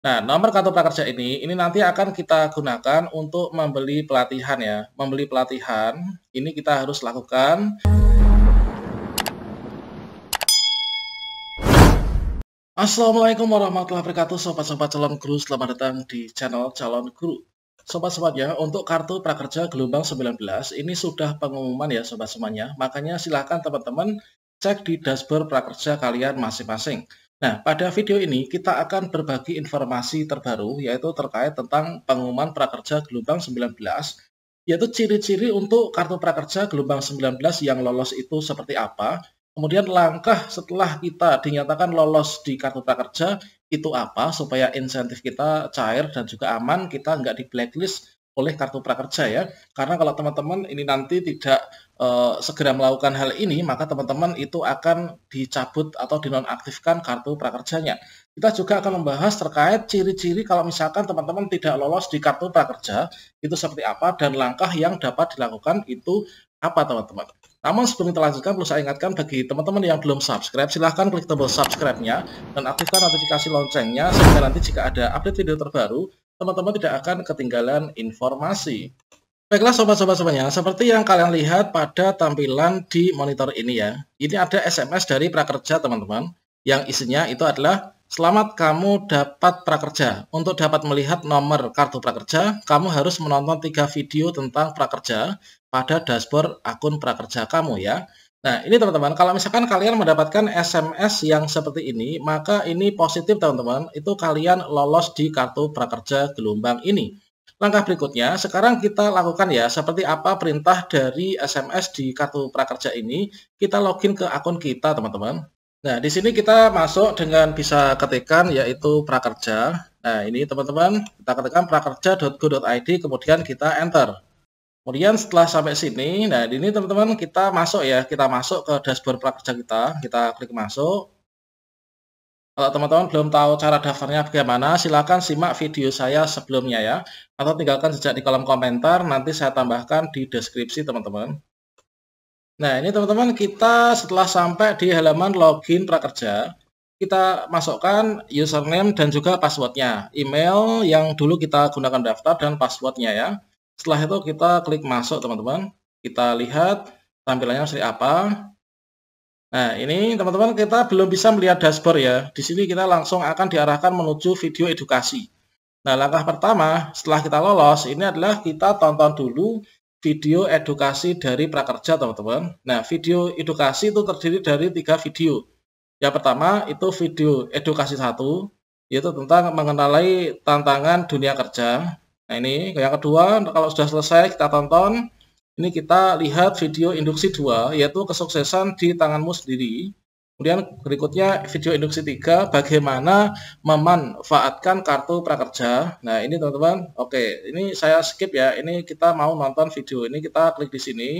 Nah, nomor kartu prakerja ini, ini nanti akan kita gunakan untuk membeli pelatihan ya. Membeli pelatihan, ini kita harus lakukan. Assalamualaikum warahmatullahi wabarakatuh, sobat-sobat calon guru. Selamat datang di channel calon guru. Sobat sobat ya untuk kartu prakerja gelombang 19 ini sudah pengumuman ya sobat semuanya. Makanya silahkan teman-teman cek di dashboard prakerja kalian masing-masing. Nah, pada video ini kita akan berbagi informasi terbaru yaitu terkait tentang pengumuman prakerja gelombang 19 yaitu ciri-ciri untuk kartu prakerja gelombang 19 yang lolos itu seperti apa, kemudian langkah setelah kita dinyatakan lolos di kartu prakerja itu apa supaya insentif kita cair dan juga aman, kita nggak di blacklist oleh kartu prakerja ya. Karena kalau teman-teman ini nanti tidak Eh, segera melakukan hal ini, maka teman-teman itu akan dicabut atau dinonaktifkan kartu prakerjanya. Kita juga akan membahas terkait ciri-ciri kalau misalkan teman-teman tidak lolos di kartu prakerja, itu seperti apa dan langkah yang dapat dilakukan itu apa teman-teman. Namun sebelum kita lanjutkan, perlu saya ingatkan bagi teman-teman yang belum subscribe, silahkan klik tombol subscribe-nya dan aktifkan notifikasi loncengnya sehingga nanti jika ada update video terbaru, teman-teman tidak akan ketinggalan informasi. Baiklah sobat sobat semuanya. seperti yang kalian lihat pada tampilan di monitor ini ya. Ini ada SMS dari prakerja teman-teman, yang isinya itu adalah Selamat kamu dapat prakerja. Untuk dapat melihat nomor kartu prakerja, kamu harus menonton 3 video tentang prakerja pada dashboard akun prakerja kamu ya. Nah, ini teman-teman, kalau misalkan kalian mendapatkan SMS yang seperti ini, maka ini positif teman-teman, itu kalian lolos di kartu prakerja gelombang ini. Langkah berikutnya, sekarang kita lakukan ya seperti apa perintah dari SMS di kartu prakerja ini. Kita login ke akun kita, teman-teman. Nah, di sini kita masuk dengan bisa ketikkan, yaitu prakerja. Nah, ini teman-teman, kita ketikkan prakerja.go.id, kemudian kita enter. Kemudian setelah sampai sini, nah ini teman-teman kita masuk ya, kita masuk ke dashboard prakerja kita, kita klik masuk. Kalau teman-teman belum tahu cara daftarnya bagaimana, silakan simak video saya sebelumnya ya. Atau tinggalkan jejak di kolom komentar, nanti saya tambahkan di deskripsi teman-teman. Nah ini teman-teman kita setelah sampai di halaman login prakerja, kita masukkan username dan juga passwordnya, email yang dulu kita gunakan daftar dan passwordnya ya. Setelah itu kita klik masuk teman-teman, kita lihat tampilannya seperti apa. Nah, ini teman-teman kita belum bisa melihat dashboard ya. Di sini kita langsung akan diarahkan menuju video edukasi. Nah, langkah pertama setelah kita lolos ini adalah kita tonton dulu video edukasi dari prakerja, teman-teman. Nah, video edukasi itu terdiri dari tiga video. Yang pertama itu video edukasi satu, yaitu tentang mengenali tantangan dunia kerja. Nah, ini yang kedua kalau sudah selesai kita tonton ini kita lihat video induksi 2 yaitu kesuksesan di tanganmu sendiri. Kemudian berikutnya video induksi 3 bagaimana memanfaatkan kartu prakerja. Nah, ini teman-teman, oke, ini saya skip ya. Ini kita mau nonton video ini kita klik di sini.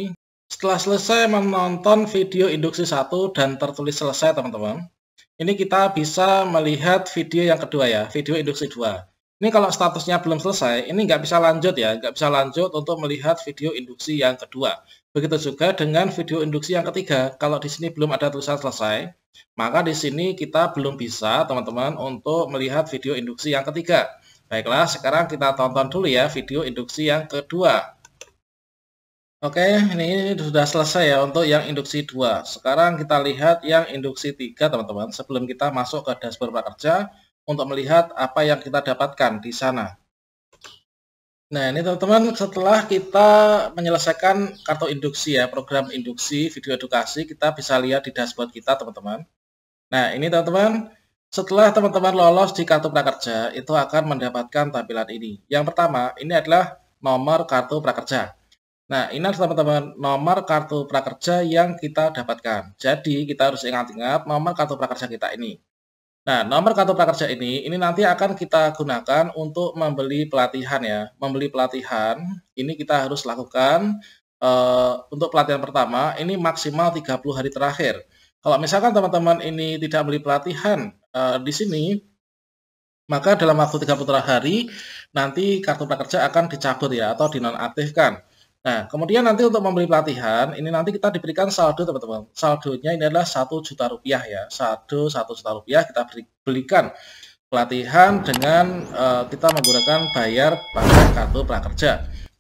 Setelah selesai menonton video induksi 1 dan tertulis selesai, teman-teman. Ini kita bisa melihat video yang kedua ya, video induksi 2. Ini kalau statusnya belum selesai, ini nggak bisa lanjut ya, nggak bisa lanjut untuk melihat video induksi yang kedua. Begitu juga dengan video induksi yang ketiga. Kalau di sini belum ada tulisan selesai, maka di sini kita belum bisa, teman-teman, untuk melihat video induksi yang ketiga. Baiklah, sekarang kita tonton dulu ya video induksi yang kedua. Oke, ini sudah selesai ya untuk yang induksi 2. Sekarang kita lihat yang induksi 3, teman-teman. Sebelum kita masuk ke dashboard prakerja, untuk melihat apa yang kita dapatkan di sana. Nah ini teman-teman setelah kita menyelesaikan kartu induksi ya, program induksi video edukasi, kita bisa lihat di dashboard kita teman-teman. Nah ini teman-teman, setelah teman-teman lolos di kartu prakerja, itu akan mendapatkan tampilan ini. Yang pertama, ini adalah nomor kartu prakerja. Nah ini adalah teman-teman nomor kartu prakerja yang kita dapatkan. Jadi kita harus ingat-ingat nomor kartu prakerja kita ini. Nah, nomor kartu prakerja ini, ini nanti akan kita gunakan untuk membeli pelatihan ya. Membeli pelatihan, ini kita harus lakukan uh, untuk pelatihan pertama, ini maksimal 30 hari terakhir. Kalau misalkan teman-teman ini tidak beli pelatihan uh, di sini, maka dalam waktu 30 hari, nanti kartu prakerja akan dicabut ya, atau dinonaktifkan. Nah, kemudian nanti untuk membeli pelatihan, ini nanti kita diberikan saldo, teman-teman. Saldonya ini adalah satu juta rupiah ya. Saldo satu juta rupiah kita belikan pelatihan dengan uh, kita menggunakan bayar pakai kartu prakerja.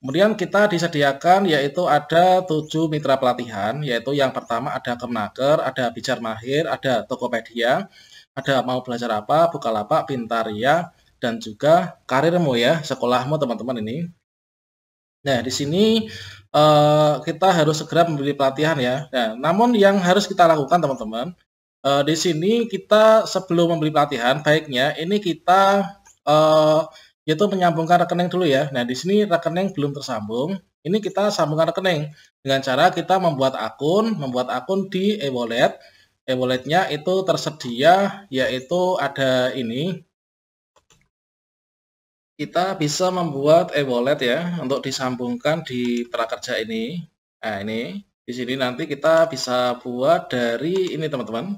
Kemudian kita disediakan yaitu ada tujuh mitra pelatihan, yaitu yang pertama ada Kemnaker, ada Bicar Mahir, ada Tokopedia, ada Mau Belajar Apa, Bukalapak, Pintaria, dan juga Karirmu ya, sekolahmu teman-teman ini. Nah, di sini uh, kita harus segera membeli pelatihan ya. Nah, namun yang harus kita lakukan teman-teman, uh, di sini kita sebelum membeli pelatihan, baiknya ini kita uh, yaitu menyambungkan rekening dulu ya. Nah, di sini rekening belum tersambung. Ini kita sambungkan rekening dengan cara kita membuat akun, membuat akun di e-wallet. E-walletnya itu tersedia yaitu ada ini kita bisa membuat e-wallet ya untuk disambungkan di prakerja ini. Nah, ini di sini nanti kita bisa buat dari ini teman-teman.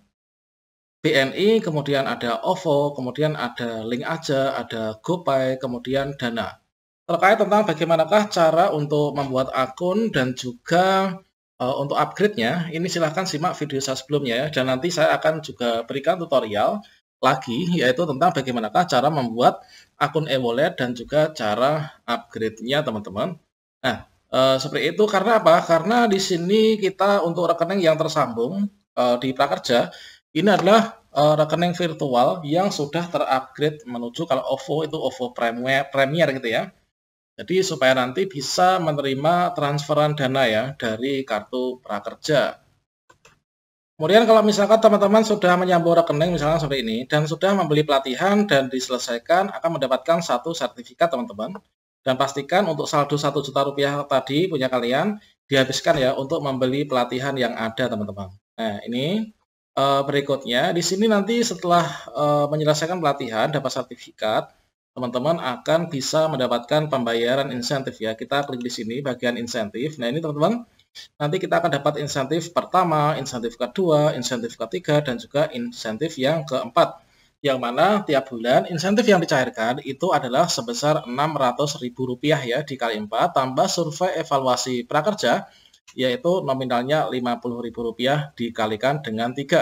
BNI, kemudian ada OVO, kemudian ada Link Aja, ada GoPay, kemudian Dana. Terkait tentang bagaimanakah cara untuk membuat akun dan juga uh, untuk upgrade-nya, ini silahkan simak video saya sebelumnya ya. Dan nanti saya akan juga berikan tutorial lagi yaitu tentang bagaimanakah cara membuat akun e-wallet dan juga cara upgrade-nya teman-teman. Nah, e, seperti itu karena apa? Karena di sini kita untuk rekening yang tersambung e, di prakerja ini adalah e, rekening virtual yang sudah terupgrade menuju kalau OVO itu OVO Premier, Premier gitu ya. Jadi supaya nanti bisa menerima transferan dana ya dari kartu prakerja. Kemudian kalau misalkan teman-teman sudah menyambung rekening misalnya seperti ini dan sudah membeli pelatihan dan diselesaikan akan mendapatkan satu sertifikat teman-teman. Dan pastikan untuk saldo satu juta rupiah tadi punya kalian dihabiskan ya untuk membeli pelatihan yang ada teman-teman. Nah ini eh, berikutnya di sini nanti setelah eh, menyelesaikan pelatihan dapat sertifikat teman-teman akan bisa mendapatkan pembayaran insentif ya. Kita klik di sini bagian insentif. Nah ini teman-teman Nanti kita akan dapat insentif pertama, insentif kedua, insentif ketiga, dan juga insentif yang keempat. Yang mana tiap bulan insentif yang dicairkan itu adalah sebesar Rp600.000 ya dikali 4 tambah survei evaluasi prakerja yaitu nominalnya Rp50.000 dikalikan dengan 3.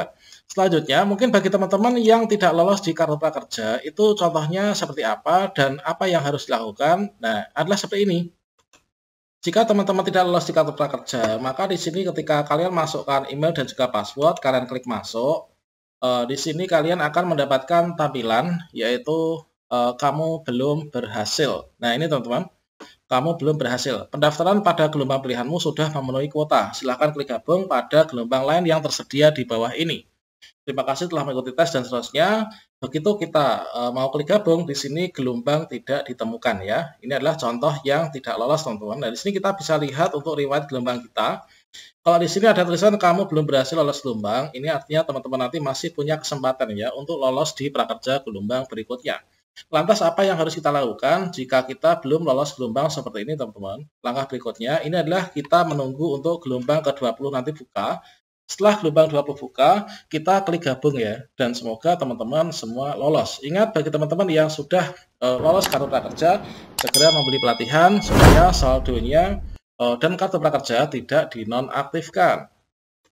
Selanjutnya, mungkin bagi teman-teman yang tidak lolos di kartu prakerja, itu contohnya seperti apa dan apa yang harus dilakukan? Nah, adalah seperti ini. Jika teman-teman tidak lolos di kartu prakerja, maka di sini ketika kalian masukkan email dan juga password, kalian klik masuk. Uh, di sini kalian akan mendapatkan tampilan yaitu uh, kamu belum berhasil. Nah ini teman-teman, kamu belum berhasil. Pendaftaran pada gelombang pilihanmu sudah memenuhi kuota. Silahkan klik gabung pada gelombang lain yang tersedia di bawah ini. Terima kasih telah mengikuti tes dan seterusnya. Begitu kita e, mau klik gabung, di sini gelombang tidak ditemukan ya. Ini adalah contoh yang tidak lolos teman-teman. Nah, di sini kita bisa lihat untuk riwayat gelombang kita. Kalau di sini ada tulisan kamu belum berhasil lolos gelombang, ini artinya teman-teman nanti masih punya kesempatan ya untuk lolos di prakerja gelombang berikutnya. Lantas apa yang harus kita lakukan jika kita belum lolos gelombang seperti ini teman-teman? Langkah berikutnya ini adalah kita menunggu untuk gelombang ke-20 nanti buka setelah gelombang dua pembuka, kita klik gabung ya. Dan semoga teman-teman semua lolos. Ingat bagi teman-teman yang sudah uh, lolos kartu prakerja, segera membeli pelatihan supaya saldonya uh, eh, dan kartu prakerja tidak dinonaktifkan.